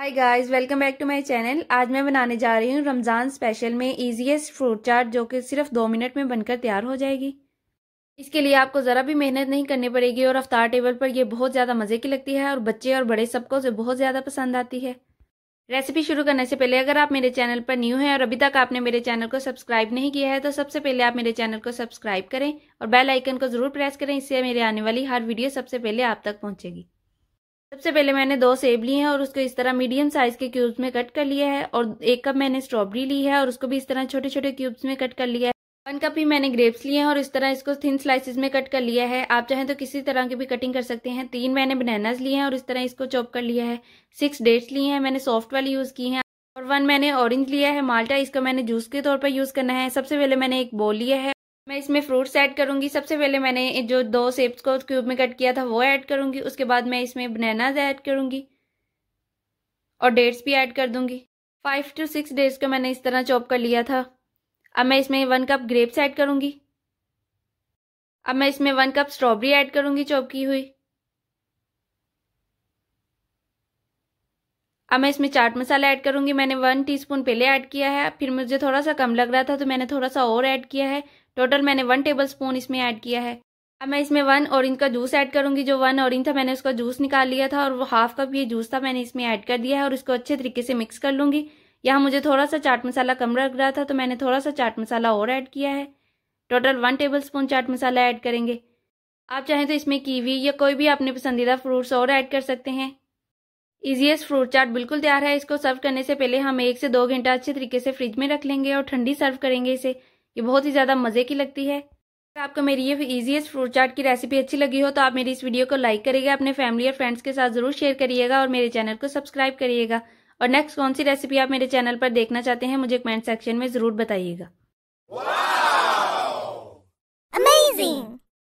hi guys welcome back to my channel आज मैं बनाने जा रही हूँ रमज़ान स्पेशल में इजीएस्ट फ्रूट चाट जो कि सिर्फ दो मिनट में बनकर तैयार हो जाएगी इसके लिए आपको ज़रा भी मेहनत नहीं करनी पड़ेगी और अफ्तार टेबल पर यह बहुत ज़्यादा मज़े की लगती है और बच्चे और बड़े सबको बहुत ज़्यादा पसंद आती है रेसिपी शुरू करने से पहले अगर आप मेरे चैनल पर न्यू हैं और अभी तक आपने मेरे चैनल को सब्सक्राइब नहीं किया है तो सबसे पहले आप मेरे चैनल को सब्सक्राइब करें और बेल आइकन को ज़रूर प्रेस करें इससे मेरे आने वाली हर वीडियो सबसे पहले आप तक पहुँचेगी सबसे पहले मैंने दो सेब लिए हैं और उसको इस तरह मीडियम साइज के क्यूब्स में कट कर लिया है और एक कप मैंने स्ट्रॉबेरी ली है और उसको भी इस तरह छोटे छोटे क्यूब्स में कट कर लिया है वन कप ही मैंने ग्रेप्स लिए हैं और इस तरह इसको थिन स्लाइसेस में कट कर लिया है आप चाहें तो किसी तरह की भी कटिंग कर सकते हैं तीन मैंने बनानाज लिए हैं और इस तरह इसको चॉप कर लिया है सिक्स डेट्स लिए हैं मैंने सॉफ्ट वाली यूज़ की है और वन मैंने ऑरेंज लिया है माल्टा इसको मैंने जूस के तौर पर यूज़ करना है सबसे पहले मैंने एक बोल लिया है मैं इसमें फ्रूट्स ऐड करूँगी सबसे पहले मैंने जो दो सेब्स को क्यूब में कट किया था वो ऐड करूँगी उसके बाद मैं इसमें बनानाज ऐड करूँगी और डेट्स भी ऐड कर दूंगी फाइव टू सिक्स डेट्स को मैंने इस तरह चॉप कर लिया था अब मैं इसमें वन कप ग्रेप्स ऐड करूंगी अब मैं इसमें वन कप स्ट्रॉबेरी ऐड करूँगी चॉप की हुई अब मैं इसमें चाट मसाला ऐड करूँगी मैंने वन टीस्पून पहले ऐड किया है फिर मुझे थोड़ा सा कम लग रहा था तो मैंने थोड़ा सा और ऐड किया है टोटल मैंने वन टेबल स्पून इसमें ऐड किया है अब मैं इसमें वन ऑरेंज का जूस ऐड करूंगी जो वन ऑरेंज था मैंने उसका जूस निकाल लिया था और वो हाफ कप ये जूस था मैंने इसमें ऐड कर दिया है और इसको अच्छे तरीके से मिक्स कर लूंगी यहाँ मुझे थोड़ा सा चाट मसाला कम लग रहा था तो मैंने थोड़ा सा चाट मसाला और ऐड किया है total one tablespoon chaat masala add करेंगे आप चाहें तो इसमें कीवी या कोई भी अपने पसंदीदा फ्रूट्स और ऐड कर सकते हैं इजिएस्ट फ्रूट चाट बिल्कुल तैयार है इसको सर्व करने से पहले हम एक से दो घंटा अच्छे तरीके से फ्रिज में रख लेंगे और ठंडी सर्व करेंगे इसे ये बहुत ही ज़्यादा मज़े की लगती है अगर आपको मेरी ये इजीएस्ट फ्रूट चाट की रेसिपी अच्छी लगी हो तो आप मेरी इस वीडियो को लाइक करिएगा अपने फैमिली और फ्रेंड्स के साथ ज़रूर शेयर करिएगा और मेरे चैनल को सब्सक्राइब करिएगा और नेक्स्ट कौन सी रेसिपी आप मेरे चैनल पर देखना चाहते हैं मुझे कमेंट सेक्शन में ज़रूर बताइएगा